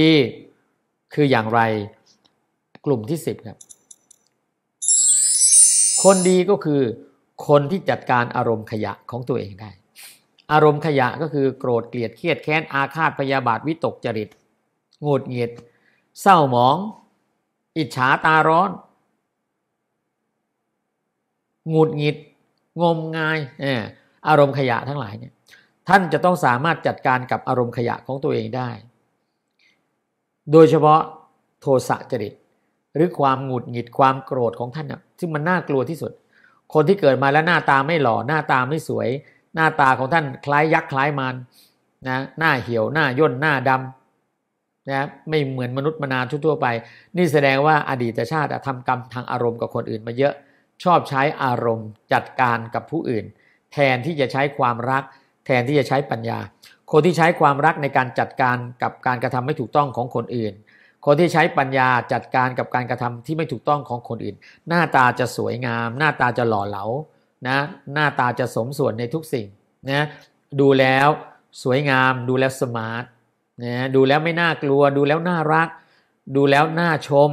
ดีคืออย่างไรกลุ่มที่สิบครับคนดีก็คือคนที่จัดการอารมณ์ขยะของตัวเองได้ อารมณ์ขยะก็คือโกรธเกลียดเครียดแค้น อาฆาตพยาบาทวิตกจริตโงดเงียดเศร้าหมอง อิจฉาตาร้อนหงุดหงิด งมงายอารมณ์ขยะทั้งหลายเนี่ยท่านจะต้องสามารถจัดการกับอารมณ์ขยะของตัวเองได้โดยเฉพาะโทสะจริตหรือความหงุดหงิดความโกรธของท่านนะซึ่งมันน่ากลัวที่สุด คนที่เกิดมาแล้วหน้าตาไม่หล่อหน้าตาไม่สวย หน้าตาของท่านคล้ายยักษ์คล้ายมารนะหน้าเหี่ยวหน้าย่นหน้าดำนะไม่เหมือนมนุษย์มนาทั่วไป นี่แสดงว่าอดีตชาติทำกรรมทางอารมณ์กับคนอื่น มาเยอะชอบใช้อารมณ์จัดการกับผู้อื่น แทนที่จะใช้ความรัก แทนที่จะใช้ปัญญาคนที่ใช้ความรักในการจัดการกับการกระทำไม่ถูกต้องของคนอื่น คนที่ใช้ปัญญาจัดการกับการกระทำที่ไม่ถูกต้องของคนอื่น หน้าตาจะสวยงาม หน้าตาจะหล่อเหลา นะ หน้าตาจะสมส่วนในทุกสิ่งนะดูแล้วสวยงาม ดูแล้วสมาร์ทนะดูแล้วไม่น่ากลัว ดูแล้วน่ารัก ดูแล้วน่าชม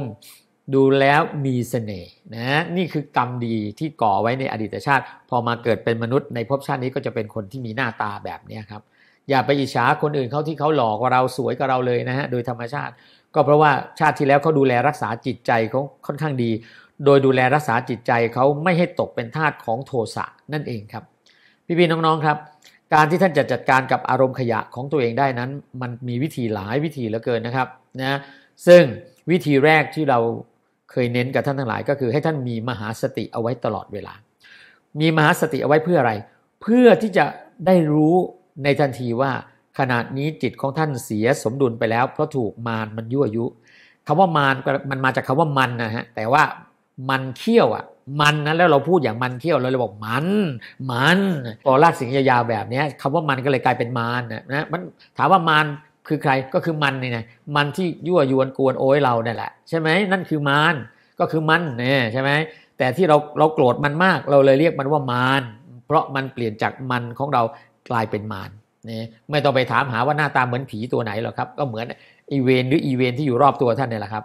ดูแล้วมีเสน่ห์ นะ นี่คือกรรมดีที่ก่อไว้ในอดีตชาติ พอมาเกิดเป็นมนุษย์ ในภพชาตินี้ก็จะเป็นคนที่มีหน้าตาแบบนี้ครับอย่าไปอิจฉาคนอื่นเขาที่เขาหลอกว่าเราสวยกว่าเราเลย นะฮะ โดยธรรมชาติ ก็เพราะว่าชาติที่แล้วเขาดูแลรักษาจิตใจเขาค่อนข้างดี โดยดูแลรักษาจิตใจเขาไม่ให้ตกเป็นทาสของโทสะ นั่นเองครับพี่ๆน้องๆครับ การที่ท่านจะ จัดการกับอารมณ์ขยะของตัวเองได้นั้น มันมีวิธีหลายวิธีเหลือเกินนะครับนะซึ่งวิธีแรกที่เราเคยเน้นกับท่านทั้งหลาย ก็คือให้ท่านมีมหาสติเอาไว้ตลอดเวลา มีมหาสติเอาไว้เพื่ออะไร เพื่อที่จะได้รู้ในทันทีว่าขณะนี้จิตของท่านเสียสมดุลไปแล้ว เพราะถูกมารมันยั่วยุคำว่ามารมันมาจากคำว่ามันนะฮะแต่ว่ามันเขี้ยวอ่ะ มันนะแล้วเราพูดอย่างมันเขี้ยวเราเลยบอกมัน มันพอลาดสิงยาแบบนี้คำว่ามันก็เลยกลายเป็นมารนะนะมันถามว่ามารคือใครก็คือมันนี่ไงมันที่ยั่วยวนกวนโอ้ยเราเนี่ยแหละใช่ไหมนั่นคือมารก็คือมันเนี่ยใช่ไหมแต่ที่เราเราโกรธมันมากเราเลยเรียกมันว่ามารเพราะมันเปลี่ยนจากมันของเรากลายเป็นมารนะไม่ต้องไปถามหาว่าหน้าตาเหมือนผีตัวไหนหรอกครับ ก็เหมือนอีเวนหรืออีเวนที่อยู่รอบตัวท่านเนี่ยแหละครับ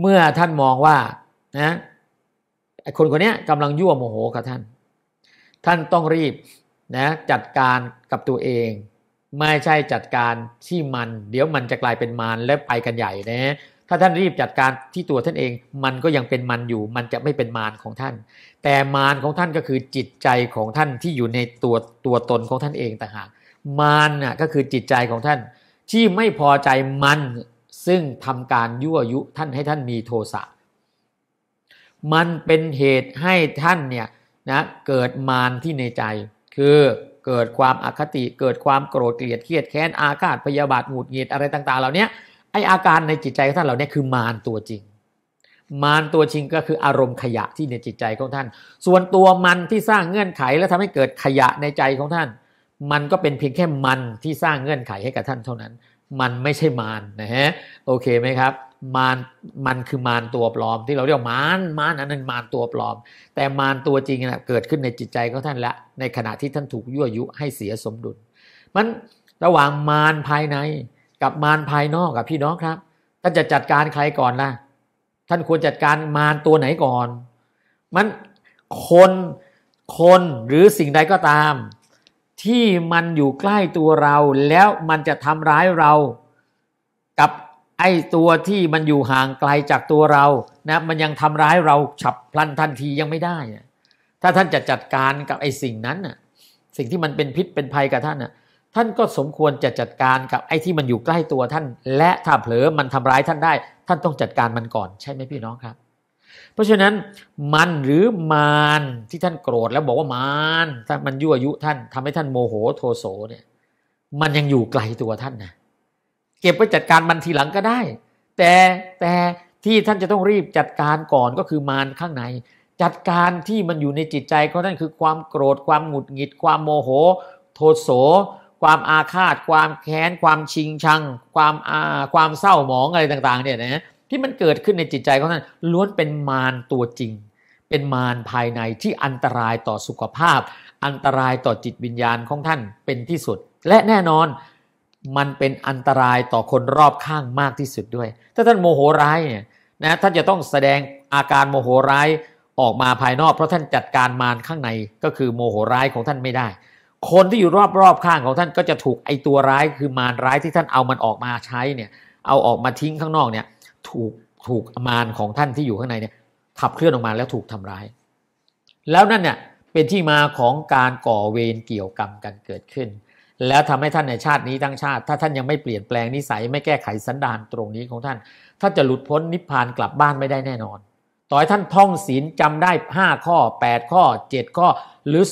เมื่อท่านมองว่านะคนคนนี้กำลังยั่วโมโหกับท่าน ท่านต้องรีบนะจัดการกับตัวเอง ไม่ใช่จัดการที่มัน เดี๋ยวมันจะกลายเป็นมารและไปกันใหญ่นะถ้าท่านรีบจัดการที่ตัวท่านเองมันก็ยังเป็นมันอยู่ มันจะไม่เป็นมารของท่าน แต่มารของท่านก็คือจิตใจของท่านที่อยู่ในตัวตัวตนของท่านเองต่างหากมารน่ะก็คือจิตใจของท่าน ที่ไม่พอใจมันซึ่งทำการยั่วยุท่านให้ท่านมีโทสะมันเป็นเหตุให้ท่านเนี่ยนะเกิดมารที่ในใจ คือเกิดความอคติ เกิดความโกรธเกลียดเครียดแค้นอาฆาตพยาบาทหงุดหงิดอะไรต่างๆเหล่านี้อาการในจิตใจของท่านเหล่านี้คือมารตัวจริง มารตัวจริงก็คืออารมณ์ขยะที่ในจิตใจของท่าน ส่วนตัวมันที่สร้างเงื่อนไขและทำให้เกิดขยะในใจของท่าน มันก็เป็นเพียงแค่มันที่สร้างเงื่อนไขให้กับท่านเท่านั้น มันไม่ใช่มารนะฮะ โอเคไหมครับ มารมันคือมารตัวปลอมที่เราเรียกมารมารอันนั้นมารตัวปลอม แต่มารตัวจริงนะเกิดขึ้นในจิตใจของท่านละ ในขณะที่ท่านถูกยั่วยุให้เสียสมดุล มันระหว่างมารภายในกับมารภายนอกกับพี่น้องครับท่านจะจัดการใครก่อนล่ะท่านควรจัดการมารตัวไหนก่อน มันคนคนหรือสิ่งใดก็ตาม ที่มันอยู่ใกล้ตัวเรา แล้วมันจะทำร้ายเรากับไอ้ตัวที่มันอยู่ห่างไกลจากตัวเรานะมันยังทำร้ายเราฉับพลันทันทียังไม่ได้ถ้าท่านจะจัดการกับไอ้สิ่งนั้นน่ะสิ่งที่มันเป็นพิษเป็นภัยกับท่านน่ะท่านก็สมควรจะจัดการกับไอ้ที่ มันอยู่ใกล้ตัวท่าน และถ้าเผลอมันทำร้ายท่านได้ ท่านต้องจัดการมันก่อน ใช่ไหมพี่น้องครับ เพราะฉะนั้นมันหรือมารที่ท่านโกรธแล้วบอกว่ามารถ้ามันยั่วยุท่าน ทำให้ท่านโมโหโทโสเนี่ยมันยังอยู่ไกลตัวท่านนะเก็บไว้จัดการมันทีหลังก็ได้ แต่แต่ที่ท่านจะต้องรีบจัดการก่อนก็คือมารข้างใน จัดการที่มันอยู่ในจิตใจของท่านคือความโกรธความหงุดหงิด ความโมโห โทโสความอาฆาตความแค้น ความชิงชัง ความอาความเศร้าหมองอะไรต่างๆเนี่ยนะที่มันเกิดขึ้นในจิตใจของท่านล้วนเป็นมารตัวจริง เป็นมารภายในที่อันตรายต่อสุขภาพ อันตรายต่อจิตวิญญาณของท่านเป็นที่สุด และแน่นอนมันเป็นอันตรายต่อคนรอบข้างมากที่สุดด้วย ถ้าท่านโมโหร้ายเนี่ยนะท่านจะต้องแสดงอาการโมโหร้าย ออกมาภายนอกเพราะท่านจัดการมารข้างในก็คือโมโหร้ายของท่านไม่ได้คนที่อยู่รอบๆข้างของท่านก็จะถูกไอตัวร้ายคือมารร้ายที่ท่านเอามันออกมาใช้เนี่ยเอาออกมาทิ้งข้างนอกเนี่ยถูกถูกมารของท่านที่อยู่ข้างในเนี่ยขับเคลื่อนออกมาแล้วถูกทำร้าย แล้วนั่นเนี่ยเป็นที่มาของการก่อเวรเกี่ยวกรรมกันเกิดขึ้น แล้วทำให้ท่านในชาตินี้ทั้งชาติถ้าท่านยังไม่เปลี่ยนแปลงนิสัยไม่แก้ไขสันดานตรงนี้ของท่านท่านจะหลุดพ้นนิพพานกลับบ้านไม่ได้แน่นอน ต่อให้ท่านท่องศีลจำได้ 5 ข้อ8ข้อ7 ข้อหรือ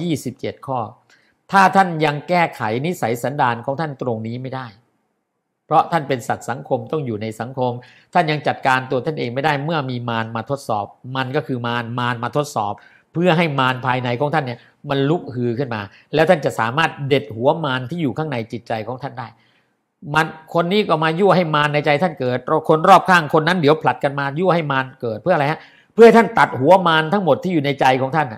227 ข้อถ้าท่านยังแก้ไขนิสัยสันดานของท่านตรงนี้ไม่ได้ เพราะท่านเป็นสัตว์สังคมต้องอยู่ในสังคม ท่านยังจัดการตัวท่านเองไม่ได้เมื่อมีมารมาทดสอบ มันก็คือมาร มารมาทดสอบ เพื่อให้มารภายในของท่านเนี่ยมันลุกฮือขึ้นมา แล้วท่านจะสามารถเด็ดหัวมารที่อยู่ข้างในจิตใจของท่านได้มันคนนี้ก็มายั่วให้มารในใจท่านเกิด คนรอบข้างคนนั้น เดี๋ยวผลัดกันมายั่วให้มารเกิดเพื่ออะไรฮะ เพื่อท่านตัดหัวมารทั้งหมดที่อยู่ในใจของท่านน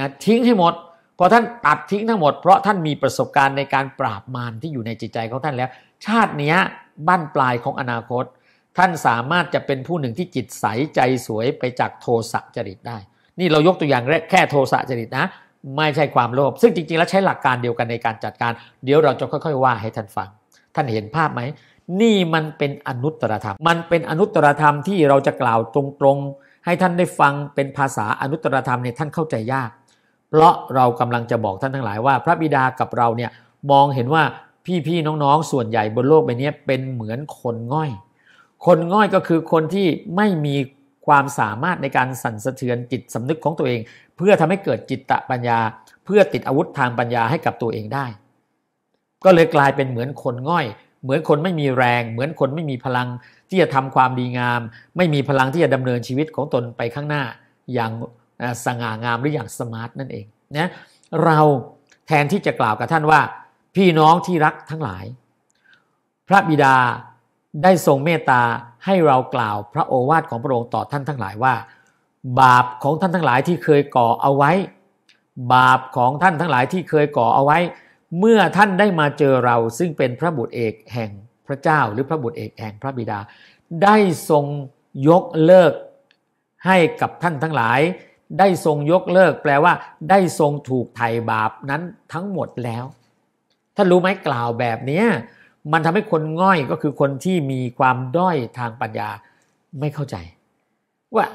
ะทิ้งให้หมดพอท่านตัดทิ้งทั้งหมดเพราะท่านมีประสบการณ์ในการปราบมารที่อยู่ในจิตใจของท่านแล้ว ชาตินี้บ้านปลายของอนาคต ท่านสามารถจะเป็นผู้หนึ่งที่จิตใสใจสวยไปจากโทสะจริตได้ นี่เรายกตัวอย่างแค่โทสะจริตนะ ไม่ใช่ความโลภซึ่งจริงๆ แล้วใช้หลักการเดียวกันในการจัดการ เดี๋ยวเราจะค่อยๆว่าให้ท่านฟัง ท่านเห็นภาพไหมนี่มันเป็นอนุตตรธรรม มันเป็นอนุตตรธรรมที่เราจะกล่าวตรงๆให้ท่านได้ฟังเป็นภาษาอนุตตรธรรมเนี่ยท่านเข้าใจยากเพราะเรากำลังจะบอกท่านทั้งหลายว่าพระบิดากับเราเนี่ยมองเห็นว่าพี่ๆน้องๆ ส่วนใหญ่บนโลกใบนี้เป็นเหมือนคนง่อย คนง่อยก็คือคนที่ไม่มีความสามารถในการสั่นสะเทือนจิตสำนึกของตัวเอง เพื่อทำให้เกิดจิตตะปัญญา เพื่อติดอาวุธทางปัญญาให้กับตัวเองได้ ก็เลยกลายเป็นเหมือนคนง่อย เหมือนคนไม่มีแรง เหมือนคนไม่มีพลังที่จะทำความดีงาม ไม่มีพลังที่จะดำเนินชีวิตของตนไปข้างหน้าอย่างสง่างามหรืออย่างสมาร์ทนั่นเองนะเราแทนที่จะกล่าวกับท่านว่าพี่น้องที่รักทั้งหลาย พระบิดาได้ทรงเมตตาให้เรากล่าวพระโอวาทของพระองค์ต่อท่านทั้งหลายว่า บาปของท่านทั้งหลายที่เคยก่อเอาไว้ บาปของท่านทั้งหลายที่เคยก่อเอาไว้ เมื่อท่านได้มาเจอเราซึ่งเป็นพระบุตรเอกแห่งพระเจ้าหรือพระบุตรเอกแห่งพระบิดาได้ทรงยกเลิกให้กับท่านทั้งหลายได้ทรงยกเลิกแปลว่า ได้ทรงถูกไถ่บาปนั้นทั้งหมดแล้วท่านรู้ไหมกล่าวแบบนี้ มันทำให้คนง่อยก็คือคนที่มีความด้อยทางปัญญา ไม่เข้าใจ ว่า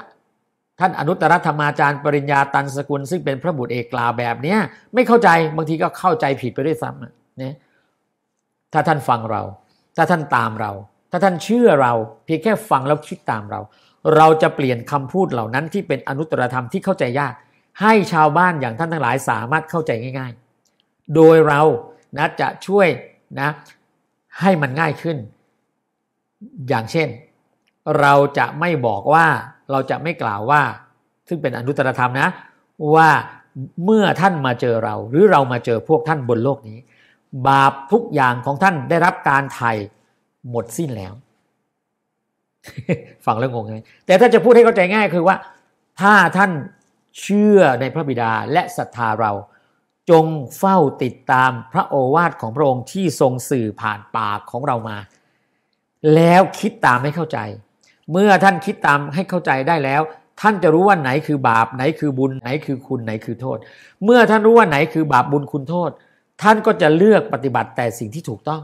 ท่านอนุตตรธรรมาจารย์ปริญญาตันสกุลซึ่งเป็นพระบุตรเอกกล่าวแบบนี้ไม่เข้าใจบางทีก็เข้าใจผิดไปด้วยซ้ำนียถ้าท่านฟังเรา ถ้าท่านตามเรา ถ้าท่านเชื่อเรา เพียงแค่ฟังแล้วคิดตามเราเราจะเปลี่ยนคำพูดเหล่านั้นที่เป็นอนุตตรธรรมที่เข้าใจยาก ให้ชาวบ้านอย่างท่านทั้งหลายสามารถเข้าใจง่าย ๆ โดยเรานะจะช่วยนะให้มันง่ายขึ้น อย่างเช่น เราจะไม่บอกว่าเราจะไม่กล่าวว่า ซึ่งเป็นอนุตตรธรรมนะ ว่าเมื่อท่านมาเจอเรา หรือเรามาเจอพวกท่านบนโลกนี้ บาปทุกอย่างของท่านได้รับการไถ่หมดสิ้นแล้วฟังแล้วงงไง แต่ถ้าจะพูดให้เข้าใจง่ายคือว่า ถ้าท่านเชื่อในพระบิดาและศรัทธาเราจงเฝ้าติดตามพระโอวาทของพระองค์ที่ทรงสื่อผ่านปากของเรามา แล้วคิดตามให้เข้าใจ เมื่อท่านคิดตามให้เข้าใจได้แล้ว ท่านจะรู้ว่าไหนคือบาปไหนคือบุญไหนคือคุณไหนคือโทษ เมื่อท่านรู้ว่าไหนคือบาปบุญคุณโทษ ท่านก็จะเลือกปฏิบัติแต่สิ่งที่ถูกต้อง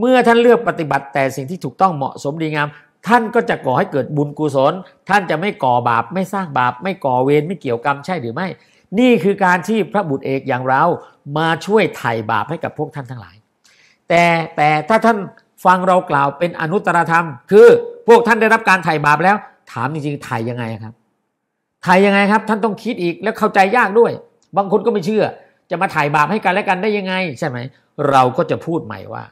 เมื่อท่านเลือกปฏิบัติแต่สิ่งที่ถูกต้องเหมาะสมดีงามท่านก็จะก่อให้เกิดบุญกุศล ท่านจะไม่ก่อบาป ไม่สร้างบาป ไม่ก่อเวร ไม่เกี่ยวกรรมใช่หรือไม่ นี่คือการที่พระบุตรเอกอย่างเรา มาช่วยไถ่บาปให้กับพวกท่านทั้งหลาย แต่แต่ถ้าท่านฟังเรากล่าวเป็นอนุตตรธรรม คือ พวกท่านได้รับการไถ่บาปแล้ว ถามจริงๆ ไถ่ยังไงครับ ไถ่ยังไงครับ ท่านต้องคิดอีก แล้วเข้าใจยากด้วย บางคนก็ไม่เชื่อ จะมาไถ่บาปให้กันและกันได้ยังไงใช่ไหม เราก็จะพูดใหม่ว่า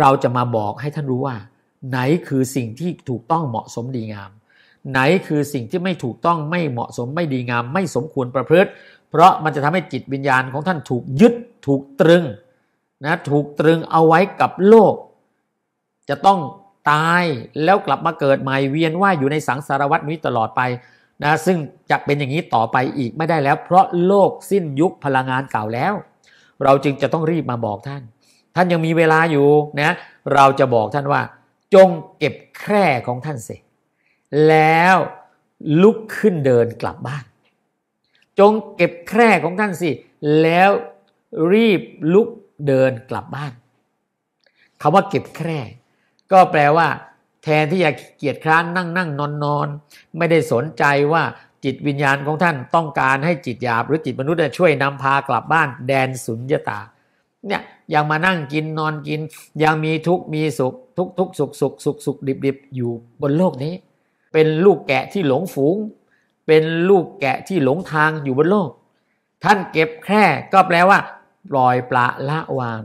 เราจะมาบอกให้ท่านรู้ว่าไหนคือสิ่งที่ถูกต้องเหมาะสมดีงาม ไหนคือสิ่งที่ไม่ถูกต้องไม่เหมาะสมไม่ดีงาม ไม่สมควรประพฤติ เพราะมันจะทำให้จิตวิญญาณของท่านถูกยึดถูกตรึงนะถูกตรึงเอาไว้กับโลก จะต้องตายแล้วกลับมาเกิดใหม่เวียนว่ายอยู่ในสังสารวัฏนี้ตลอดไปนะซึ่งจะเป็นอย่างนี้ต่อไปอีกไม่ได้แล้ว เพราะโลกสิ้นยุคพลังงานเก่าแล้ว เราจึงจะต้องรีบมาบอกท่าน ท่านยังมีเวลาอยู่นะเราจะบอกท่านว่าจงเก็บแคร่ของท่านเส็จแล้วลุกขึ้นเดินกลับบ้าน จงเก็บแคร่ของท่านสิ แล้วรีบลุกเดินกลับบ้านคำว่าเก็บแคร่ ก็แปลว่า แทนที่จะเกียจคร้านนั่งนั่งนอนนอนไม่ได้สนใจว่า จิตวิญญาณของท่านต้องการให้จิตหยาบหรือจิตมนุษย์ช่วยนำพากลับบ้าน แดนสุญญตา เนี่ยยังมานั่งกินนอนกิน ยังมีทุกข์มีสุขทุกทุกสุขสุขสุขสุขดิบดิบอยู่บนโลกนี้ เป็นลูกแกะที่หลงฝูง เป็นลูกแกะที่หลงทางอยู่บนโลก ท่านเก็บแค่ก็แปลว่า ปล่อยปละละวาง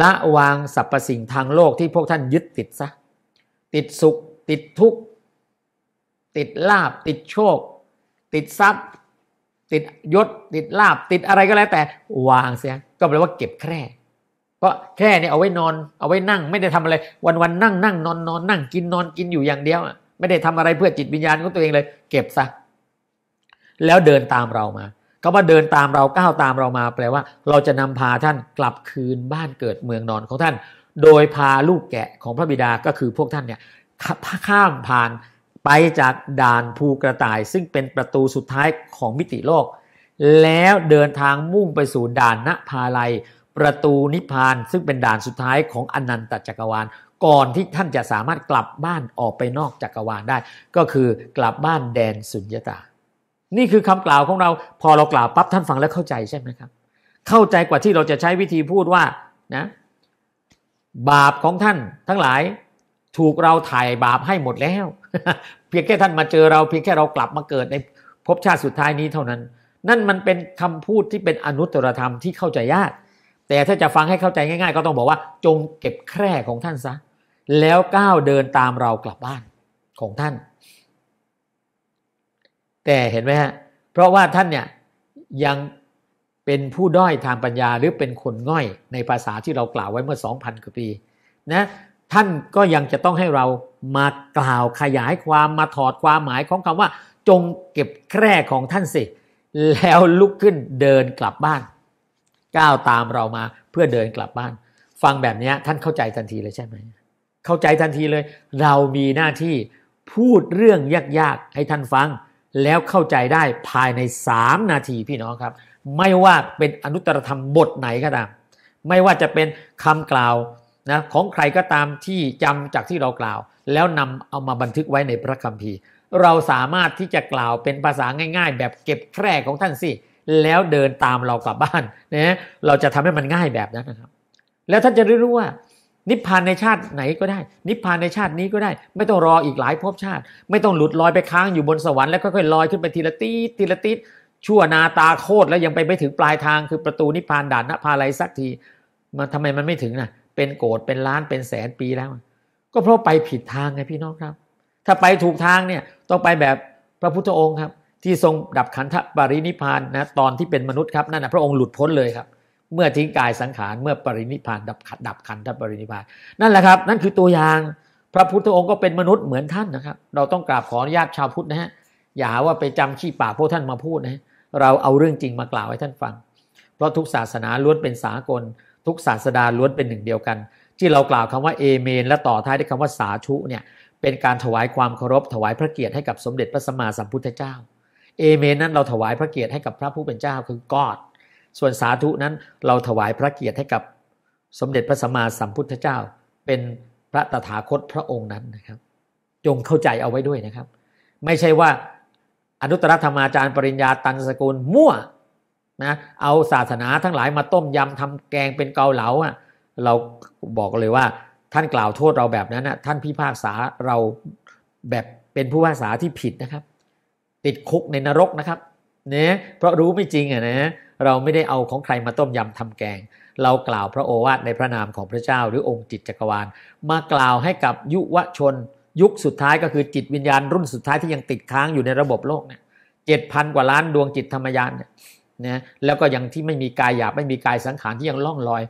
ละวางสรรพสิ่งทางโลกที่พวกท่านยึดติดซะติดสุขติดทุกข์ติดลาบติดโชค ติดทรัพย์ติดยศ ติดลาบติดอะไรก็แล้ว แต่วางเสียก็แปลว่าเก็บแค่ราะแค่เนี่ยเอาไว้นอนเอาไว้นั่งไม่ได้ทำอะไร วันวันนั่งนั่งนอนนอนนั่งกินนอนกินอยู่อย่างเดียวอ่ะไม่ได้ทำอะไรเพื่อจิตวิญญาณของตัวเองเลย เก็บซะแล้วเดินตามเรามาคำว่าเดินตามเราก้าวตามเรามา แปลว่าเราจะนำพาท่านกลับคืนบ้านเกิดเมืองนอนของท่าน โดยพาลูกแกะของพระบิดาก็คือพวกท่านเนี่ยข้ามผ่านไปจากด่านภูกระต่าย ซึ่งเป็นประตูสุดท้ายของมิติโลก แล้วเดินทางมุ่งไปสู่ด่านณพาลัยประตูนิพพานซึ่งเป็นด่านสุดท้ายของอนันตจักรวาล ก่อนที่ท่านจะสามารถกลับบ้านออกไปนอกจักรวาลได้ ก็คือกลับบ้านแดนสุญญตา นี่คือคำกล่าวของเรา พอเรากล่าวปั๊บท่านฟังแล้วเข้าใจใช่ไหมครับ เข้าใจกว่าที่เราจะใช้วิธีพูดว่านะบาปของท่านทั้งหลายถูกเราถ่ายบาปให้หมดแล้ว เพียงแค่ท่านมาเจอเรา เพียงแค่เรากลับมาเกิดในภพชาติสุดท้ายนี้เท่านั้น นั่นมันเป็นคำพูดที่เป็นอนุตตรธรรมที่เข้าใจยากแต่ถ้าจะฟังให้เข้าใจง่ายๆ ก็ต้องบอกว่า จงเก็บแคร่ของท่านซะแล้วก้าวเดินตามเรากลับบ้านของท่าน แต่เห็นไหมฮะเพราะว่าท่านเนี่ยยังเป็นผู้ด้อยทางปัญญาหรือเป็นคนง่อยในภาษาที่เรากล่าวไว้เมื่อ2,000กว่าปีนะท่านก็ยังจะต้องให้เรามากล่าวขยายความมาถอดความหมายของคำว่า จงเก็บแคร่ของท่านสิ แล้วลุกขึ้นเดินกลับบ้านก้าวตามเรามาเพื่อเดินกลับบ้าน ฟังแบบนี้ท่านเข้าใจทันทีเลยใช่ไหมเข้าใจทันทีเลยเรามีหน้าที่พูดเรื่องยากๆให้ท่านฟัง แล้วเข้าใจได้ภายใน 3 นาทีพี่น้องครับไม่ว่าเป็นอนุตตรธรรมบทไหนก็ตามไม่ว่าจะเป็นคำกล่าวนะของใครก็ตามที่จำจากที่เรากล่าว แล้วนำเอามาบันทึกไว้ในพระคัมภีร์ เราสามารถที่จะกล่าวเป็นภาษาง่ายๆ แบบเก็บแคร่ของท่านสิแล้วเดินตามเรากลับบ้านนะเราจะทำให้มันง่ายแบบนั้นนะครับ แล้วท่านจะรู้ว่า นิพพานในชาติไหนก็ได้ นิพพานในชาตินี้ก็ได้ ไม่ต้องรออีกหลายภพชาติ ไม่ต้องหลุดลอยไปค้างอยู่บนสวรรค์แล้วค่อยๆลอยขึ้นไปทีละตีทีละตีชั่วนาตาโคตรแล้วยังไปไม่ถึงปลายทางคือประตูนิพพานด่านนภาลัยสักทีมาทำไมมันไม่ถึงนะเป็นโกรธเป็นล้านเป็นแสนปีแล้วก็เพราะไปผิดทางไงพี่น้องครับ ถ้าไปถูกทางเนี่ยต้องไปแบบพระพุทธองค์ครับที่ทรงดับขันธปรินิพานนะตอนที่เป็นมนุษย์ครับนั่นนะพระองค์หลุดพ้นเลยครับเมื่อทิ้งกายสังขารเมื่อปรินิพานดับดับขันธปรินิพานนั่นแหละครับ นั่นคือตัวอย่างพระพุทธองค์ก็เป็นมนุษย์เหมือนท่านนะครับ เราต้องกราบขออนุญาตชาวพุทธนะฮะอย่าาว่าไปจำขี้ปากพวกท่านมาพูดนะเราเอาเรื่องจริงมากล่าวให้ท่านฟังเพราะทุกศาสนาล้วนเป็นสากล ทุกศาสดาล้วนเป็นหนึ่งเดียวกัน ที่เรากล่าวคำว่าเอเมน และต่อท้ายด้วยคำว่าสาธุเนี่ยเป็นการถวายความเคารพถวายพระเกียรติให้กับสมเด็จพระสัมมาสัมพุทธเจ้าเอเมนนั้น เราถวายพระเกียรติให้กับพระผู้เป็นเจ้าคือกอด ส่วนสาธุนั้น เราถวายพระเกียรติให้กับสมเด็จพระสัมมาสัมพุทธเจ้า เป็นพระตถาคตพระองค์นั้นนะครับ จงเข้าใจเอาไว้ด้วยนะครับ ไม่ใช่ว่าอนุตตรธรรมอาจารย์ปริญญาตันสกุลมั่วนะ เอาศาสนาทั้งหลายมาต้มยำทำแกงเป็นเกาเหลาอ่ะ เราบอกเลยว่าท่านกล่าวโทษเราแบบนั้นนะท่านพิพากษาเราแบบเป็นผู้พิพากษาที่ผิดนะครับติดคุกในนรกนะครับเนะเพราะรู้ไม่จริงอ่ะนะเราไม่ได้เอาของใครมาต้มยำทำแกง เรากล่าวพระโอวาทในพระนามของพระเจ้าหรือองค์จิตจักรวาล มากล่าวให้กับยุวชนยุคสุดท้ายก็คือจิตวิญญาณรุ่นสุดท้ายที่ยังติดค้างอยู่ในระบบโลกเนี่ยเจ็ดพันกว่าล้านดวงจิตธรรมยานเนี่ยนะแล้วก็ยังที่ไม่มีกายหยาบ ไม่มีกายสังขารที่ยังล่องลอย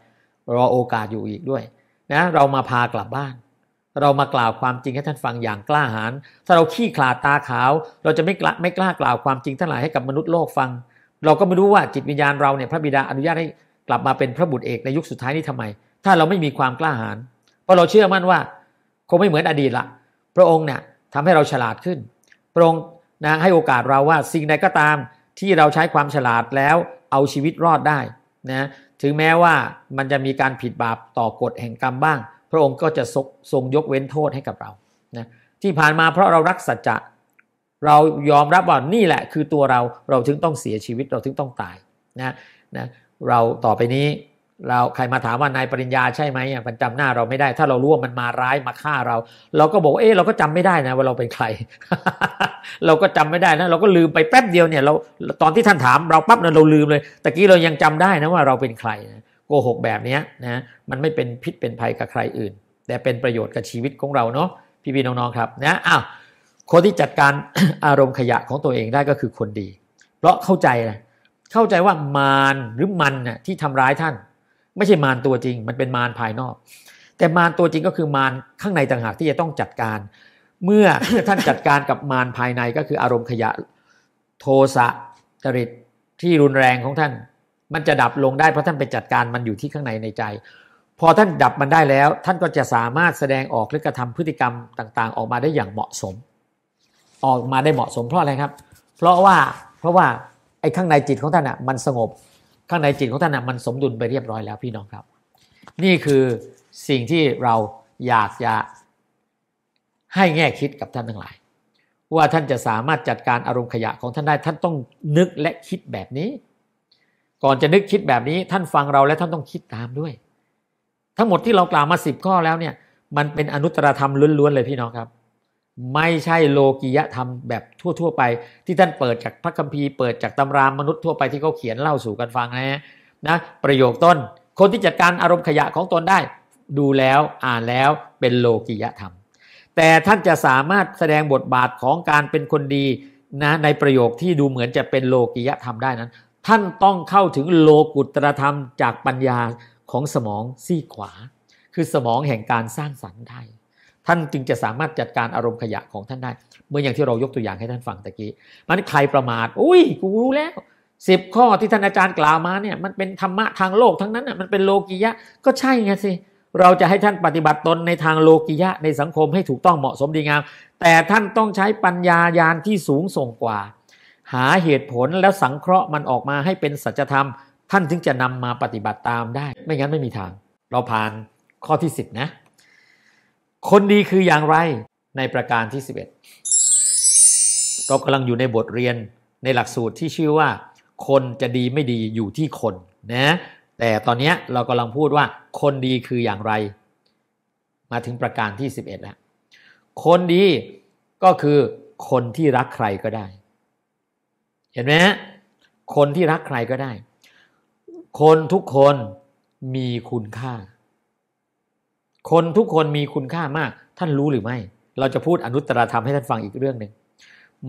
รอโอกาสอยู่อีกด้วยนะเรามาพากลับบ้านเรามากล่าวความจริงให้ท่านฟังอย่างกล้าหาญถ้าเราขี้ขลาดตาขาว เราจะไม่กล้าไม่กล้ากล่าวความจริงทั้งหลายให้กับมนุษย์โลกฟัง เราก็ไม่รู้ว่าจิตวิญญาณเราเนี่ยพระบิดาอนุญาตให้กลับมาเป็นพระบุตรเอกในยุคสุดท้ายนี้ทำไมถ้าเราไม่มีความกล้าหาญเพราะเราเชื่อมั่นว่าคงไม่เหมือนอดีตละพระองค์เนี่ยทำให้เราฉลาดขึ้น พระองค์นะให้โอกาสเราว่าสิ่งใดก็ตามที่เราใช้ความฉลาดแล้วเอาชีวิตรอดได้นะถึงแม้ว่ามันจะมีการผิดบาปต่อกฎแห่งกรรมบ้างพระองค์ก็จะทรงยกเว้นโทษให้กับเรานะที่ผ่านมาเพราะเรารักสัจจะเรายอมรับว่านี่แหละคือตัวเราเราถึงต้องเสียชีวิตเราถึงต้องตายนะนะเราต่อไปนี้เราใครมาถามว่านายปริญญาใช่ไหมมันจำหน้าเราไม่ได้ ถ้าเรารู้ว่ามันมาร้ายมาฆ่าเรา เราก็บอกเออเราก็จำไม่ได้นะ ว่าเราเป็นใคร เราก็จำไม่ได้นะเราก็ลืมไปแป๊บเดียวเนี่ยเราตอนที่ท่านถามเราปั๊บเนี่ยเราลืมเลยตะกี้เรายังจำได้นะว่าเราเป็นใครนะโกหกแบบนี้นะมันไม่เป็นพิษเป็นภัยกับใครอื่น แต่เป็นประโยชน์กับชีวิตของเราเนาะพี่พี่น้องๆครับนะอ้าวคนที่จัดการอารมณ์ขยะของตัวเองได้ก็คือคนดี เพราะเข้าใจนะเข้าใจว่ามารหรือมันน่ะที่ทำร้ายท่าน ไม่ใช่มารตัวจริงมันเป็นมารภายนอก แต่มารตัวจริงก็คือมารข้างในต่างหากที่จะต้องจัดการ เมื่อท่านจัดการกับมารภายในก็คืออารมณ์ขยะ โทสะจริตที่รุนแรงของท่านมันจะดับลงได้เพราะท่านไปจัดการมันอยู่ที่ข้างในในใจ พอท่านดับมันได้แล้วท่านก็จะสามารถแสดงออกหรือกระทำพฤติกรรมต่าง ๆ ออกมาได้อย่างเหมาะสมออกมาได้เหมาะสมเพราะอะไรครับ เพราะว่าเพราะว่าไอ้ข้างในจิตของท่านอ่ะมันสงบ ข้างในจิตของท่านอ่ะมันสมดุลไปเรียบร้อยแล้วพี่น้องครับ นี่คือสิ่งที่เราอยากจะให้แง่คิดกับท่านทั้งหลาย ว่าท่านจะสามารถจัดการอารมณ์ขยะของท่านได้ ท่านต้องนึกและคิดแบบนี้ก่อนจะนึกคิดแบบนี้ท่านฟังเราและท่านต้องคิดตามด้วย ทั้งหมดที่เรากล่าวมาสิบข้อแล้วเนี่ย มันเป็นอนุตตรธรรมล้วนๆเลยพี่น้องครับ ไม่ใช่โลกิยธรรมแบบทั่ว ๆไป ที่ท่านเปิดจากพระคัมภีร์เปิดจากตำรามนุษย์ทั่วไปที่เขาเขียนเล่าสู่กันฟังนะนะ ประโยคต้น คนที่จัดการอารมณ์ขยะของตนได้ ดูแล้วอ่านแล้วเป็นโลกิยธรรม แต่ท่านจะสามารถแสดงบทบาทของการเป็นคนดีนะ ในประโยคที่ดูเหมือนจะเป็นโลกิยธรรมได้นั้นท่านต้องเข้าถึงโลกุตรธรรมจากปัญญาของสมองซีขวา คือสมองแห่งการสร้างสรรค์ได้ท่านจึงจะสามารถจัดการอารมณ์ขยะของท่านได้เมื่ออย่างที่เรายกตัวอย่างให้ท่านฟังตะกี้มันใครประมาทอุ้ยกูรู้แล้วสิบข้อที่ท่านอาจารย์กล่าวมาเนี่ยมันเป็นธรรมะทางโลกทั้งนั้นน่ะมันเป็นโลกิยะก็ใช่ไงสิเราจะให้ท่านปฏิบัติตนในทางโลกิยะ ในสังคมให้ถูกต้องเหมาะสมดีงามแต่ท่านต้องใช้ปัญญายาณที่สูงส่งกว่าหาเหตุผลแล้วสังเคราะห์มันออกมาให้เป็นสัจธรรมท่านถึงจะนำมาปฏิบัติตามได้ ไม่งั้นไม่มีทาง เราผ่านข้อที่ 10 นะ คนดีคืออย่างไรในประการที่11เรากำลังอยู่ในบทเรียนในหลักสูตรที่ชื่อว่า คนจะดีไม่ดีอยู่ที่คนนะ แต่ตอนนี้เรากำลังพูดว่าคนดีคืออย่างไร มาถึงประการที่ 11แล้วคนดีก็คือคนที่รักใครก็ได้เห็นไหมคนที่รักใครก็ได้ คนทุกคนมีคุณค่า คนทุกคนมีคุณค่ามาก ท่านรู้หรือไม่ เราจะพูดอนุตตรธรรมให้ท่านฟังอีกเรื่องหนึ่ง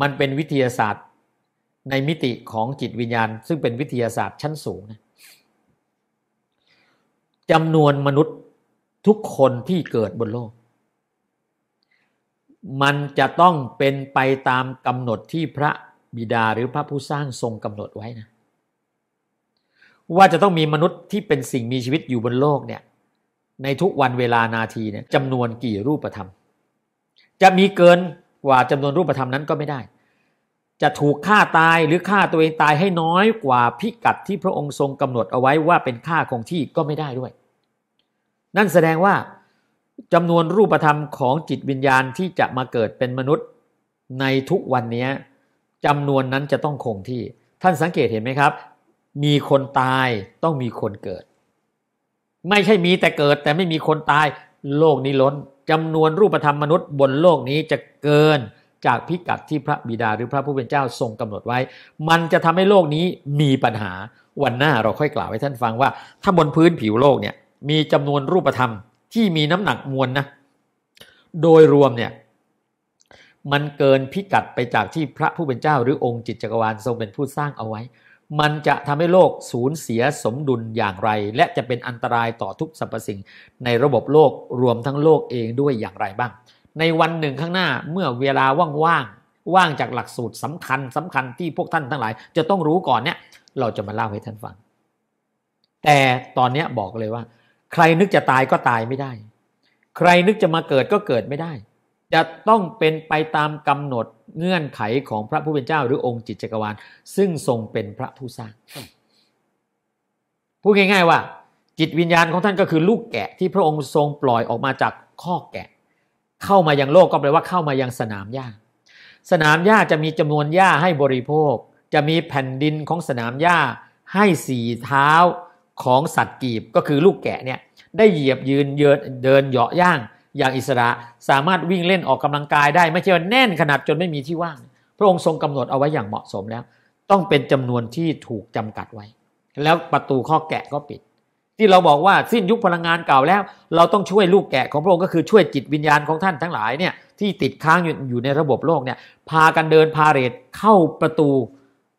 มันเป็นวิทยาศาสตร์ในมิติของจิตวิญญาณซึ่งเป็นวิทยาศาสตร์ชั้นสูงนะจำนวนมนุษย์ทุกคนที่เกิดบนโลก มันจะต้องเป็นไปตามกำหนดที่พระบิดาหรือพระผู้สร้างทรงกำหนดไว้นะ ว่าจะต้องมีมนุษย์ที่เป็นสิ่งมีชีวิตอยู่บนโลกเนี่ยในทุกวันเวลานาทีเนี่ยจำนวนกี่รูปธรรม จะมีเกินกว่าจำนวนรูปธรรมนั้นก็ไม่ได้ จะถูกฆ่าตายหรือฆ่าตัวเองตายให้น้อยกว่าพิกัดที่พระองค์ทรงกำหนดเอาไว้ว่าเป็นค่าคงที่ก็ไม่ได้ด้วย นั่นแสดงว่าจำนวนรูปธรรมของจิตวิญญาณที่จะมาเกิดเป็นมนุษย์ในทุกวันนี้จำนวนนั้นจะต้องคงที่ ท่านสังเกตเห็นไหมครับ มีคนตายต้องมีคนเกิด ไม่ใช่มีแต่เกิดแต่ไม่มีคนตาย โลกนี้ล้น จำนวนรูปธรรมมนุษย์บนโลกนี้จะเกินจากพิกัดที่พระบิดา หรือพระผู้เป็นเจ้าทรงกำหนดไว้ มันจะทำให้โลกนี้มีปัญหา วันหน้าเราค่อยกล่าวให้ท่านฟังว่า ถ้าบนพื้นผิวโลกเนี่ย มีจำนวนรูปธรรมที่มีน้ำหนักมวลนนะโดยรวมเนี่ยมันเกินพิกัดไปจากที่พระผู้เป็นเจ้าหรือองค์จิตจักรวาลทรงเป็นผู้สร้างเอาไว้ มันจะทำให้โลกสูญเสียสมดุลอย่างไร และจะเป็นอันตรายต่อทุกสรรพสิ่ง ในระบบโลกรวมทั้งโลกเองด้วยอย่างไรบ้าง ในวันหนึ่งข้างหน้าเมื่อเวลาว่างๆว่างจากหลักสูตรสำคัญสำคัญที่พวกท่านทั้งหลาย จะต้องรู้ก่อนเนี่ย เราจะมาเล่าให้ท่านฟัง แต่ตอนนี้บอกเลยว่า ใครนึกจะตายก็ตายไม่ได้ ใครนึกจะมาเกิดก็เกิดไม่ได้จะต้องเป็นไปตามกำหนดเงื่อนไขของพระผู้เป็นเจ้า หรือองค์จิตจักรวาลซึ่งทรงเป็นพระผู้สร้างพูดง่ายๆว่า จิตวิญญาณของท่านก็คือลูกแกะที่พระองค์ทรงปล่อยออกมาจากข้อแกะเข้ามายังโลกก็แปลว่าเข้ามายังสนามหญ้า สนามหญ้าจะมีจำนวนหญ้าให้บริโภค จะมีแผ่นดินของสนามหญ้าให้สี่เท้าของสัตว์กีบก็คือลูกแกะเนี่ยได้เหยียบยืนเดินเหยาะย่างอย่างอิสระสามารถวิ่งเล่นออกกำลังกายได้ ไม่ใช่ว่าแน่นขนาดจนไม่มีที่ว่างพระองค์ทรงกำหนดเอาไว้อย่างเหมาะสมแล้ว ต้องเป็นจำนวนที่ถูกจำกัดไว้ แล้วประตูข้อแกะก็ปิด ที่เราบอกว่าสิ้นยุคพลังงานเก่าแล้ว เราต้องช่วยลูกแกะของพระองค์ก็คือช่วยจิตวิญญาณของท่านทั้งหลายเนี่ยที่ติดค้างอยู่ในระบบโลกเนี่ย พากันเดินพาเรดเข้าประตู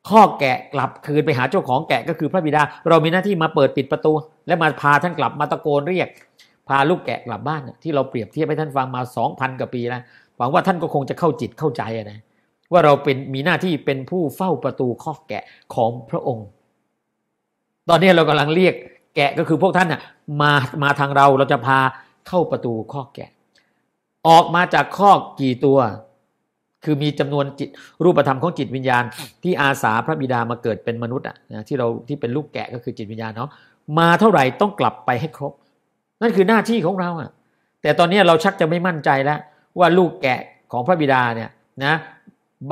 ข้อแกะกลับคืนไปหาเจ้าของแกะก็คือพระบิดา เรามีหน้าที่มาเปิดปิดประตู และมาพาท่านกลับมาตะโกนเรียกพาลูกแกะกลับบ้านที่เราเปรียบเทียบให้ท่านฟังมา2,000กว่าปีแล้วหวังว่าท่านก็คงจะเข้าจิตเข้าใจนะว่าเราเป็นมีหน้าที่เป็นผู้เฝ้าประตูข้อแกะของพระองค์ ตอนนี้เรากำลังเรียกแกะก็คือพวกท่านนะ่ะมามาทางเราเราจะพาเข้าประตูข้อแกะ ออกมาจากข้อกี่ตัว คือมีจำนวนจิตรูปธรรมของจิตวิญญาณ ที่อาสาพระบิดามาเกิดเป็นมนุษย์อ่ะนะที่เราที่เป็นลูกแกะก็คือจิตวิญญาณเนาะมาเท่าไหร่ต้องกลับไปให้ครบนั่นคือหน้าที่ของเราอะแต่ตอนนี้เราชักจะไม่มั่นใจแล้วว่าลูกแกะของพระบิดาเนี่ยนะ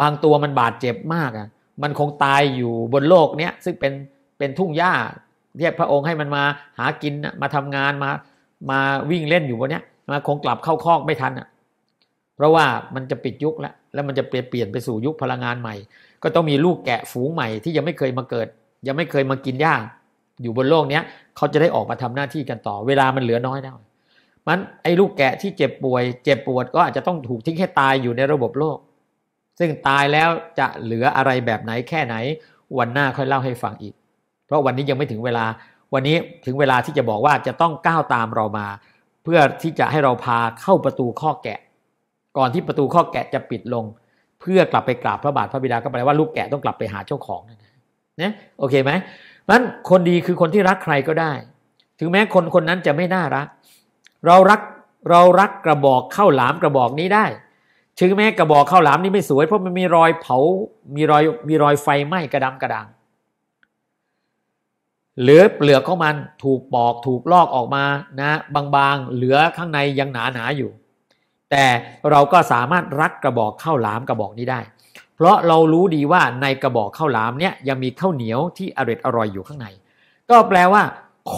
บางตัวมันบาดเจ็บมากอ่ะ มันคงตายอยู่บนโลกเนี้ยซึ่งเป็นเป็นทุ่งหญ้าเรียกพระองค์ให้มันมาหากินมาทำงานมามาวิ่งเล่นอยู่บนเนี้ยมาคงกลับเข้าคอกไม่ทันอ่ะ เพราะว่ามันจะปิดยุคแล้วแล้ว มันจะเปลี่ยนไปสู่ยุคพลังงานใหม่ ก็ต้องมีลูกแกะฝูงใหม่ ที่ยังไม่เคยมาเกิด ยังไม่เคยมากินหญ้าอยู่บนโลกเนี้ยเขาจะได้ออกมาทำหน้าที่กันต่อ เวลามันเหลือน้อยแล้วมันไอ้ลูกแกะที่เจ็บป่วย เจ็บปวดก็อาจจะต้องถูกทิ้งให้ตายอยู่ในระบบโลก ซึ่งตายแล้วจะเหลืออะไรแบบไหนแค่ไหน วันหน้าค่อยเล่าให้ฟังอีก เพราะวันนี้ยังไม่ถึงเวลา วันนี้ถึงเวลาที่จะบอกว่าจะต้องก้าวตามเรามา เพื่อที่จะให้เราพาเข้าประตูข้อแกะ ก่อนที่ประตูข้อแกะจะปิดลง เพื่อกลับไปกราบพระบาทพระบิดาก็แปลว่าลูกแกะต้องกลับไปหาเจ้าของนะโอเคไหมนั้นคนดีคือคนที่รักใครก็ได้ ถึงแม้คนคนนั้นจะไม่น่ารักเรารักเรารักกระบอกข้าวหลามกระบอกนี้ได้ ถึงแม้กระบอกข้าวหลามนี้ไม่สวยเพราะมันมีรอยเผามีรอยมีรอยไฟไหม้กระดำกระดังเหลือเปลือกของมันถูกปอกถูกลอกออกมานะ บางๆเหลือข้างในยังหนาๆอยู่ แต่เราก็สามารถรักกระบอกข้าวหลามกระบอกนี้ได้เพราะเรารู้ดีว่าในกระบอกข้าวหลามเนี่ยยังมีข้าวเหนียวที่อร่อยอร่อยอยู่ข้างใน ก็แปลว่า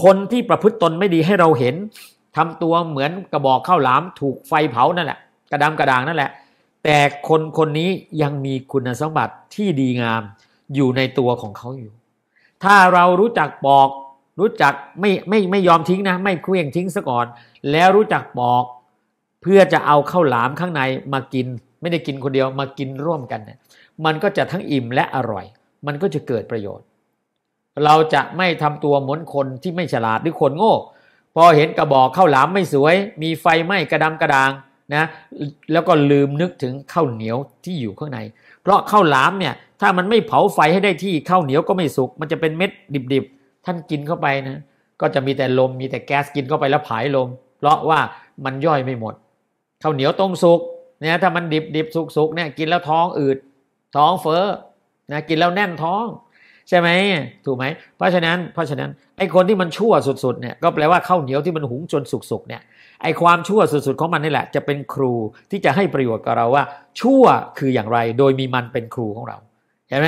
คนที่ประพฤติตนไม่ดีให้เราเห็น ทำตัวเหมือนกระบอกข้าวหลามถูกไฟเผานั่นแหละกระดากระดางนั่นแหละ แต่คนคนนี้ยังมีคุณสมบัติที่ดีงามอยู่ในตัวของเขาอยู่ ถ้าเรารู้จักบอก รู้จักไม่ไม่ไม่ยอมทิ้งนะ ไม่เคลื่องทิ้งซะก่อนแล้วรู้จักบอกเพื่อจะเอาข้าวหลามข้างในมากิน ไม่ได้กินคนเดียวมากินร่วมกันเนี่ยมันก็จะทั้งอิ่มและอร่อย มันก็จะเกิดประโยชน์ เราจะไม่ทำตัวเหมือนคนที่ไม่ฉลาดหรือคนโง่ พอเห็นกระบอกข้าวหลามไม่สวย มีไฟไหม้กระดำกระดางนะ แล้วก็ลืมนึกถึงข้าวเหนียวที่อยู่ข้างใน เพราะข้าวหลามเนี่ย ถ้ามันไม่เผาไฟให้ได้ที่ข้าวเหนียวก็ไม่สุก มันจะเป็นเม็ดดิบๆ ท่านกินเข้าไปนะ ก็จะมีแต่ลมมีแต่แก๊สกินเข้าไปแล้วผายลม เพราะว่ามันย่อยไม่หมด ข้าวเหนียวต้มสุกเนี่ยถ้ามันดิบดิบสุกสุกเนี่ย กินแล้วท้องอืดท้องเฟ้อนะกินแล้วแน่นท้อง ใช่ไหมถูกไหม เพราะฉะนั้นเพราะฉะนั้นไอ้คนที่มันชั่วสุดๆเนี่ยก็แปลว่าข้าวเหนียว ที่มันหุงจนสุกๆเนี่ยไอ้ความชั่วสุดๆของมันนี่แหละ จะเป็นครูที่จะให้ประโยชน์กับเราว่าชั่วคืออย่างไร โดยมีมันเป็นครูของเราเห็นไหม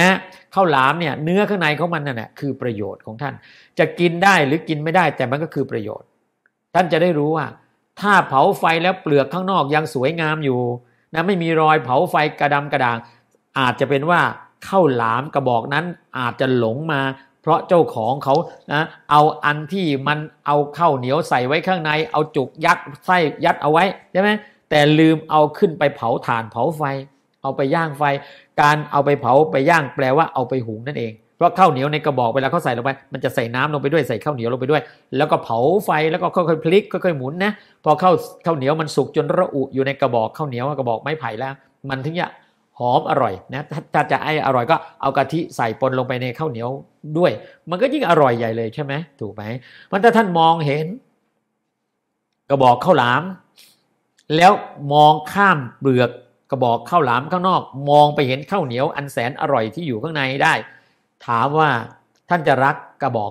ข้าวหลามเนี่ยเนื้อข้างในของมันนั่นแหละคือประโยชน์ของท่าน จะกินได้หรือกินไม่ได้แต่มันก็คือประโยชน์ท่านจะได้รู้ว่า ถ้าเผาไฟแล้วเปลือกข้างนอกยังสวยงามอยู่นะไม่มีรอยเผาไฟกระดำกระด่างอาจจะเป็นว่าข้าวหลามกระบอกนั้นอาจจะหลงมา เพราะเจ้าของเขานะเอาอันที่มันเอาข้าวเหนียวใส่ไว้ข้างใน เอาจุกยัดไส้ยัดเอาไว้ใช่ไหมแต่ลืมเอาขึ้นไปเผาถ่านเผาไฟ เอาไปย่างไฟ การเอาไปเผาไปย่างแปลว่าเอาไปหุงนั่นเองเพราะข้าวเหนียวในกระบอกเวลาเขาใส่ลงไปมันจะใส่น้ำลงไปด้วยใส่ข้าวเหนียวลงไปด้วย แล้วก็เผาไฟแล้วก็ค่อยๆพลิกค่อยๆหมุนนะพอข้าวข้าวเหนียวมันสุกจนระอุอยู่ในกระบอกข้าวเหนียวกระบอกไม้ไผ่แล้ว มันถึงจะหอม อร่อยนะถ้าจะไอ้อร่อยก็เอากะทิใส่ ปน ลงไปในข้าวเหนียวด้วย มันก็ยิ่งอร่อยใหญ่เลยใช่ไหมถูกไหมมันถ้าท่านมองเห็น กระบอกข้าวหลามแล้วมองข้ามเปลือกกระบอกข้าวหลามข้างนอก มองไปเห็นข้าวเหนียว อันแสนอร่อย ที่ อยู่ข้างในได้ ถามว่าท่านจะรักกระบอก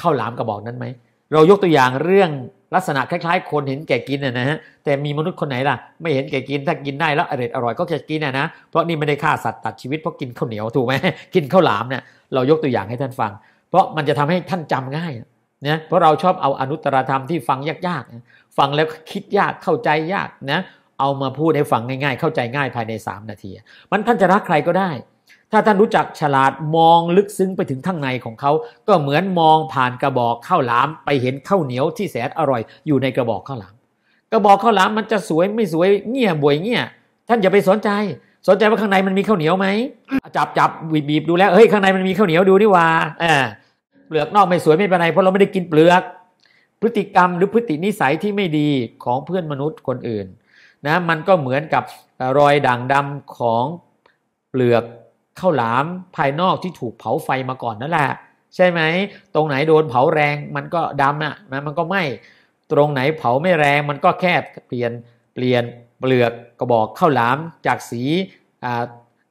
ข้าวหลามกระบอกนั้นไหมเรายกตัวอย่างเรื่องลักษณะคล้าย ๆ คนเห็นแก่กินนะฮะแต่มีมนุษย์คนไหนล่ะไม่เห็นแก่กินถ้ากินได้แล้วอร่อยอร่อยก็จะกินนะนะเพราะนี่ไม่ได้ฆ่าสัตว์ตัดชีวิตเพราะกินข้าวเหนียวถูกไหมกินข้าวหลามเนี่ยเรายกตัวอย่างให้ท่านฟัง เพราะมันจะทำให้ท่านจำง่ายนะเพราะเราชอบเอาอนุตตรธรรมที่ฟังยากๆฟังแล้วคิดยากเข้าใจยากนะเอามาพูดให้ฟังง่ายๆ เข้าใจง่ายภายใน3นาทีมันท่านจะรักใครก็ได้ถ้าท่านรู้จักฉลาดมองลึกซึ้งไปถึงข้างในของเขา ก็เหมือนมองผ่านกระบอกข้าวหลามไปเห็นข้าวเหนียวที่แสนอร่อยอยู่ในกระบอกข้าวหลามกระบอกข้าวหลามมันจะสวยไม่สวยเงี้ยบวยเงี้ย ท่านอย่าไปสนใจ สนใจว่าข้างในมันมีข้าวเหนียวไหมจับจับบีบดูแล้วเฮ้ยข้างในมันมีข้าวเหนียวดูนี่ว่าเปลือกนอกไม่สวยไม่เป็นไร เพราะเราไม่ได้กินเปลือก พฤติกรรมหรือพฤตินิสัยที่ไม่ดีของเพื่อนมนุษย์คนอื่นนะมันก็เหมือนกับรอยด่างดำของเปลือกข้าวหลามภายนอกที่ถูกเผาไฟมาก่อนนั่นแหละ ใช่ไหมตรงไหนโดนเผาแรงมันก็ดำอะนะมันก็ไหมตรงไหนเผาไม่แรง มันก็แค่เปลี่ยนเปลี่ยนเปลือกกระบอกข้าวหลามจากสี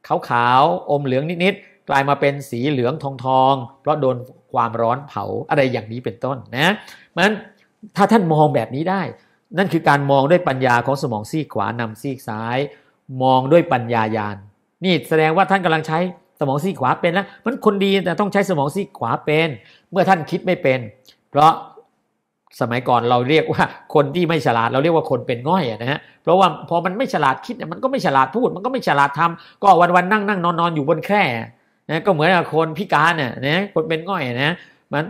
ขาวขาวอมเหลืองนิดๆกลายมาเป็นสีเหลืองทองทองเพราะโดนความร้อนเผาอะไรอย่างนี้เป็นต้นนะมันถ้าท่านมองแบบนี้ได้ นั่นคือการมองด้วยปัญญาของสมองซีกขวานำซีกซ้าย มองด้วยปัญญายานนี่แสดงว่าท่านกำลังใช้สมองซีขวาเป็นแล้วมันคนดีแต่ต้องใช้สมองซีขวาเป็น เมื่อท่านคิดไม่เป็น เพราะสมัยก่อนเราเรียกว่าคนที่ไม่ฉลาดเราเรียกว่าคนเป็นง่อยนะฮะ เพราะว่าพอมันไม่ฉลาดคิดมันก็ไม่ฉลาดพูด มันก็ไม่ฉลาดทำก็วันวันนั่งนั่งนอนนอนอยู่บนแคร่นะก็เหมือนคนพิการเนี่ยนะคนเป็นง่อยนะ มัน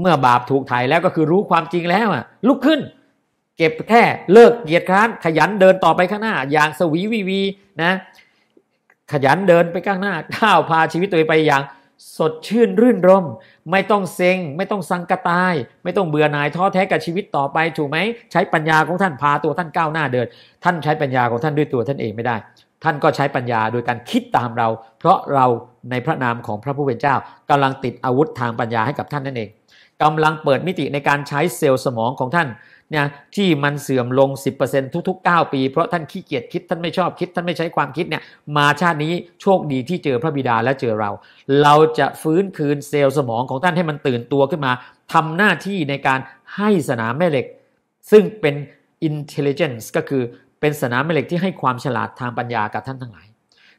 เมื่อบาปถูกไถ่แล้วก็คือรู้ความจริงแล้วอ่ะลุกขึ้น เก็บแค่เลิกเกียรติคร้านขยันเดินต่อไปข้างหน้าอย่างสวีวีวี นะขยันเดินไปข้างหน้าก้าวพาชีวิตตัวเองไปอย่าง สดชื่นรื่นรมไม่ต้องเซ็งไม่ต้องสังกตาย ไม่ต้องเบื่อหน่ายท้อแท้กับชีวิตต่อไป ถูกไหมใช้ปัญญาของท่านพาตัวท่านก้าวหน้าเดิน ท่านใช้ปัญญาของท่านด้วยตัวท่านเองไม่ได้ ท่านก็ใช้ปัญญาโดยการคิดตามเรา เพราะเราในพระนามของพระผู้เป็นเจ้า กำลังติดอาวุธทางปัญญาให้กับท่านนั่นเอง กำลังเปิดมิติในการใช้เซลล์สมองของท่านเนี่ยที่มันเสื่อมลง 10%ทุกๆ9ปี เพราะท่านขี้เกียจคิดท่านไม่ชอบคิด ท่านไม่ใช้ความคิดเนี่ยมาชาตินี้โชคดีที่เจอพระบิดาและเจอเรา เราจะฟื้นคืนเซลล์สมองของท่านให้มันตื่นตัวขึ้นมา ทำหน้าที่ในการให้สนามแม่เหล็ก ซึ่งเป็น intelligence ก็คือเป็นสนามแม่เหล็กที่ให้ความฉลาดทางปัญญากับท่านทั้งหลาย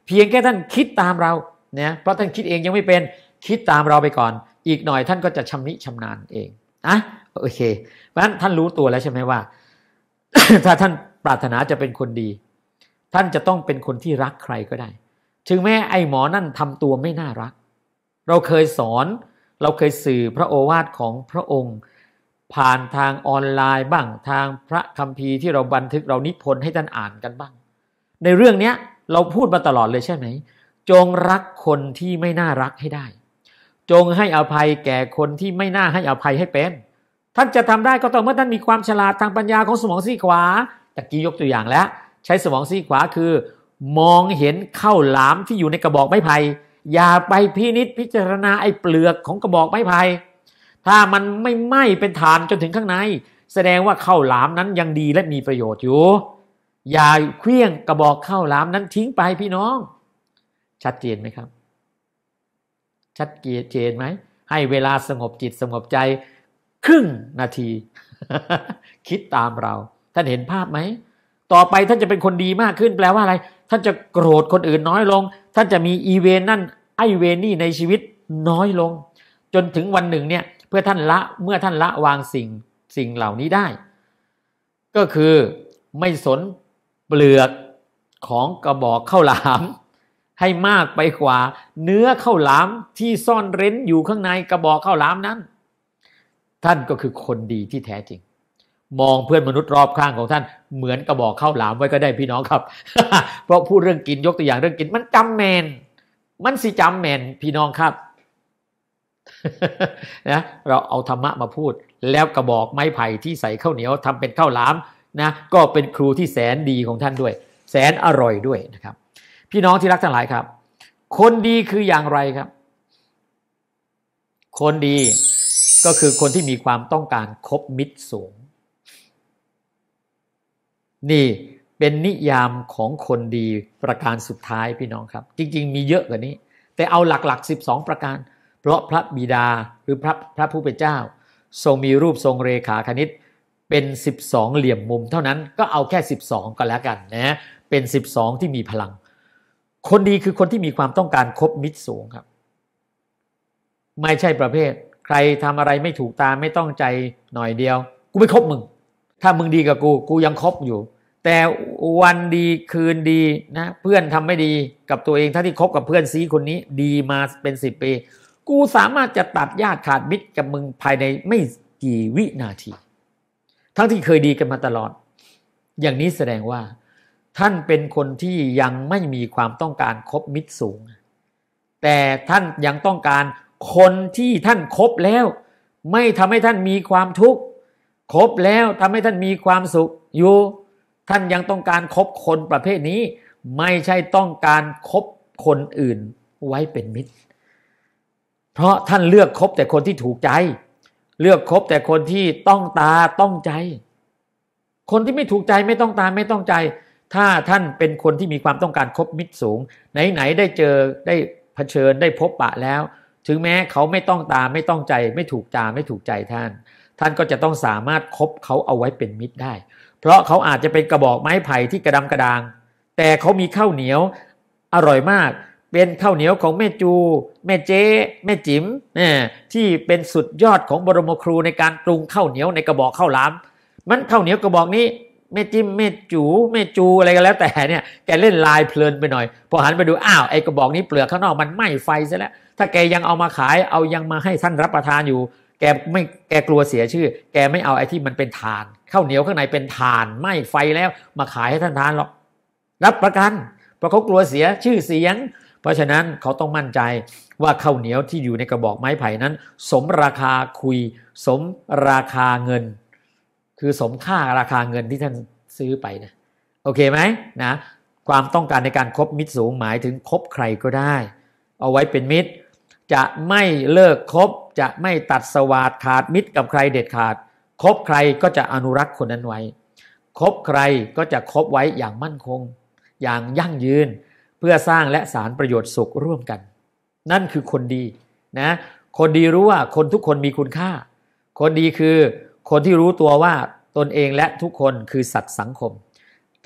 เพียงแค่ท่านคิดตามเราเนี่ยเพราะท่านคิดเองยังไม่เป็นคิดตามเราไปก่อน อีกหน่อยท่านก็จะชำนิชำนาญเองนะโอเค เพราะฉะนั้นท่านรู้ตัวแล้วใช่ไหมว่าถ้าท่านปรารถนาจะเป็นคนดี ท่านจะต้องเป็นคนที่รักใครก็ได้ ถึงแม้ไอ้หมอนั่นทำตัวไม่น่ารัก เราเคยสอน เราเคยสื่อพระโอวาทของพระองค์ ผ่านทางออนไลน์บ้าง ทางพระคัมภีร์ที่เราบันทึกเรานิพนธ์ให้ท่านอ่านกันบ้าง ในเรื่องเนี้ยเราพูดมาตลอดเลยใช่ไหมจงรักคนที่ไม่น่ารักให้ได้ จงให้อภัยแก่คนที่ไม่น่าให้อภัยให้เป็นท่านจะทำได้ก็ต่อเมื่อท่านมีความฉลาดทางปัญญาของสมองซีขวาตะกี้ยกตัวอย่างแล้วใช้สมองซีขวาคือ มองเห็นข้าวหลามที่อยู่ในกระบอกไม้ไผ่อย่าไปพินิษพิจารณาไอ้เปลือกของกระบอกไม้ไผ่ถ้ามันไม่ไหม้เป็นฐานจนถึงข้างใน แสดงว่าข้าวหลามนั้นยังดีและมีประโยชน์อยู่อย่าเคลี้ยงกระบอกข้าวหลามนั้นทิ้งไปพี่น้อง ชัดเจนไหมครับ ชัดเจนไหมให้เวลาสงบจิตสงบใจครึ่งนาที คิดตามเรา ท่านเห็นภาพไหม ต่อไปท่านจะเป็นคนดีมากขึ้นแปลว่าอะไรท่านจะโกรธคนอื่นน้อยลง ท่านจะมีอีเวนนั่นไอเวนนี่ในชีวิตน้อยลง จนถึงวันหนึ่งเนี่ยเพื่อท่านละเมื่อท่านละวางสิ่งสิ่งเหล่านี้ได้ ก็คือไม่สนเปลือกของกระบอกข้าวหลาม ให้มากไปกว่าเนื้อข้าวหลามที่ซ่อนเร้นอยู่ข้างในกระบอกข้าวหลามนั้นท่านก็คือคนดีที่แท้จริง มองเพื่อนมนุษย์รอบข้างของท่านเหมือนกระบอกข้าวหลามไว้ก็ได้พี่น้องครับเพราะพูดเรื่องกินยกตัวอย่างเรื่องกินมันจำแมน มันสิจำแมนพี่น้องครับนะเราเอาธรรมะมาพูด แล้วกระบอกไม้ไผ่ที่ใส่ข้าวเหนียว ทำเป็นข้าวหลามนะก็เป็นครูที่แสนดีของท่านด้วย แสนอร่อยด้วยนะครับ พี่น้องที่รักทั้งหลายครับ คนดีคืออย่างไรครับ คนดีก็คือคนที่มีความต้องการครบมิตรสูง นี่ เป็นนิยามของคนดีประการสุดท้ายพี่น้องครับ จริงๆ มีเยอะกว่านี้ แต่เอาหลักๆ12 ประการ เพราะพระบิดาหรือพระพระผู้เป็นเจ้า ทรงมีรูปทรงเรขาคณิตเป็น 12 เหลี่ยมมุมเท่านั้นก็เอาแค่ 12ก็แล้วกันนะเป็น 12 ที่มีพลัง คนดีคือคนที่มีความต้องการครบมิตรสูงครับ ไม่ใช่ประเภทใครทำอะไรไม่ถูกตามไม่ต้องใจหน่อยเดียว กูไม่คบมึง ถ้ามึงดีกับกูกูยังคบอยู่ แต่วันดีคืนดีนะ เพื่อนทำไม่ดีกับตัวเองถ้าที่คบกับเพื่อนซีคนนี้ดีมาเป็นสิบปีกูสามารถจะตัดญาติขาดมิตรกับมึงภายในไม่กี่วินาที ทั้งที่เคยดีกันมาตลอด อย่างนี้แสดงว่า ท่านเป็นคนที่ยังไม่มีความต้องการครบมิตรสูง แต่ท่านยังต้องการคนที่ท่านคบแล้ว ไม่ทำให้ท่านมีความทุกข์คบแล้วทำให้ท่านมีความสุขอยู่ท่านยังต้องการคบคนประเภทนี้ ไม่ใช่ต้องการคบคนอื่นไว้เป็นมิตร เพราะท่านเลือกคบแต่คนที่ถูกใจ เลือกคบแต่คนที่ต้องตาต้องใจ คนที่ไม่ถูกใจไม่ต้องตาไม่ต้องใจ ถ้าท่านเป็นคนที่มีความต้องการคบมิตรสูง ไหนๆได้เจอได้เผชิญได้พบปะแล้วถึงแม้เขาไม่ต้องตาไม่ต้องใจไม่ถูกตาไม่ถูกใจท่าน ท่านก็จะต้องสามารถคบเขาเอาไว้เป็นมิตรได้ เพราะเขาอาจจะเป็นกระบอกไม้ไผ่ที่กระดำกระดางแต่เขามีข้าวเหนียวอร่อยมากเป็นข้าวเหนียวของแม่จู แม่เจ๊แม่จิม๋มเนี่ยที่เป็นสุดยอดของบรมครูในการปรุงข้าวเหนียวในกระบอกข้าวหลามมันข้าวเหนียวกระบอกนี้เม่จิ้มแม่จูแม่จูอะไรก็แล้ว แต่เนี่ยแกเล่นลายเพลินไปหน่อยพอหันไปดูอ้าวไอ้กระบอกนี้เปลือกข้างนอกมันไหม้ไฟซะแล้วถ้าแกยังเอามาขายเอายังมาให้ท่านรับประทานอยู่ แกไม่แกกลัวเสียชื่อ แกไม่เอาไอ้ที่มันเป็นฐานข้าวเหนียวข้างในเป็นฐานไหม้ไฟแล้วมาขายให้ท่านทานหรอกรับประกันเพราะเขากลัวเสียชื่อเสียง เพราะฉะนั้นเขาต้องมั่นใจว่าข้าวเหนียวที่อยู่ในกระบอกไม้ไผ่นั้น สมราคาคุย สมราคาเงินคือสมค่าราคาเงินที่ท่านซื้อไปนะ โอเคไหมนะ ความต้องการในการครบมิตรสูงหมายถึงคบใครก็ได้ เอาไว้เป็นมิตร จะไม่เลิกคบจะไม่ตัดสวาดขาดมิตรกับใครเด็ดขาด คบใครก็จะอนุรักษ์คนนั้นไว้คบใครก็จะคบไว้อย่างมั่นคง อย่างยั่งยืน เพื่อสร้างและสารประโยชน์สุขร่วมกัน นั่นคือคนดีนะ คนดีรู้ว่าคนทุกคนมีคุณค่า คนดีคือคนที่รู้ตัวว่าตนเองและทุกคนคือสัตว์สังคม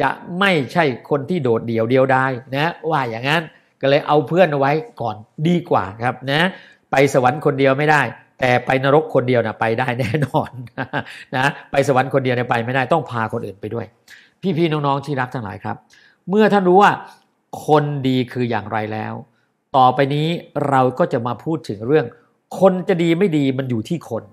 จะไม่ใช่คนที่โดดเดี่ยวเดียวดายนะว่าอย่างนั้นก็เลยเอาเพื่อนเอาไว้ก่อนดีกว่าครับนะไปสวรรค์คนเดียวไม่ได้ แต่ไปนรกคนเดียวนะไปได้แน่นอนนะไปสวรรค์คนเดียวเนี่ยไปไม่ได้ต้องพาคนอื่นไปด้วย พี่ๆน้องๆที่รักทั้งหลายครับ เมื่อท่านรู้ว่าคนดีคืออย่างไรแล้ว ต่อไปนี้เราก็จะมาพูดถึงเรื่อง คนจะดีไม่ดีมันอยู่ที่คน